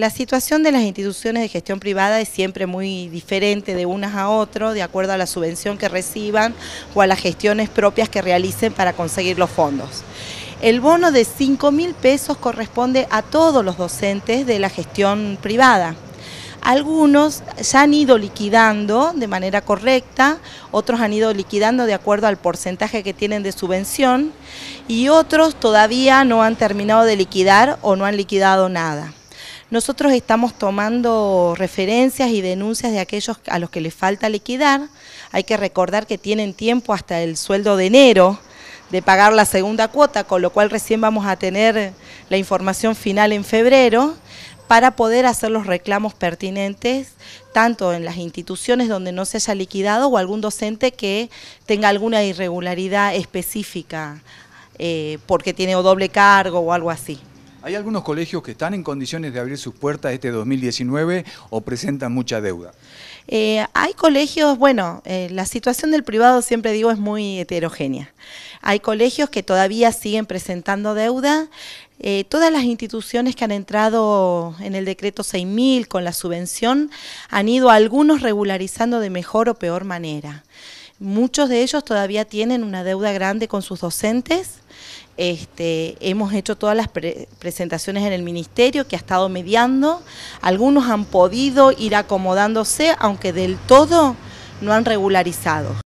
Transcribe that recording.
La situación de las instituciones de gestión privada es siempre muy diferente de unas a otras, de acuerdo a la subvención que reciban o a las gestiones propias que realicen para conseguir los fondos. El bono de 5 mil pesos corresponde a todos los docentes de la gestión privada. Algunos ya han ido liquidando de manera correcta, otros han ido liquidando de acuerdo al porcentaje que tienen de subvención y otros todavía no han terminado de liquidar o no han liquidado nada. Nosotros estamos tomando referencias y denuncias de aquellos a los que les falta liquidar. Hay que recordar que tienen tiempo hasta el sueldo de enero de pagar la segunda cuota, con lo cual recién vamos a tener la información final en febrero para poder hacer los reclamos pertinentes, tanto en las instituciones donde no se haya liquidado o algún docente que tenga alguna irregularidad específica eh, porque tiene doble cargo o algo así. ¿Hay algunos colegios que están en condiciones de abrir sus puertas este 2019 o presentan mucha deuda? Eh, hay colegios, bueno, eh, la situación del privado siempre digo es muy heterogénea. Hay colegios que todavía siguen presentando deuda, eh, todas las instituciones que han entrado en el decreto 6.000 con la subvención han ido algunos regularizando de mejor o peor manera. Muchos de ellos todavía tienen una deuda grande con sus docentes. Este, hemos hecho todas las presentaciones en el ministerio que ha estado mediando. Algunos han podido ir acomodándose, aunque del todo no han regularizado.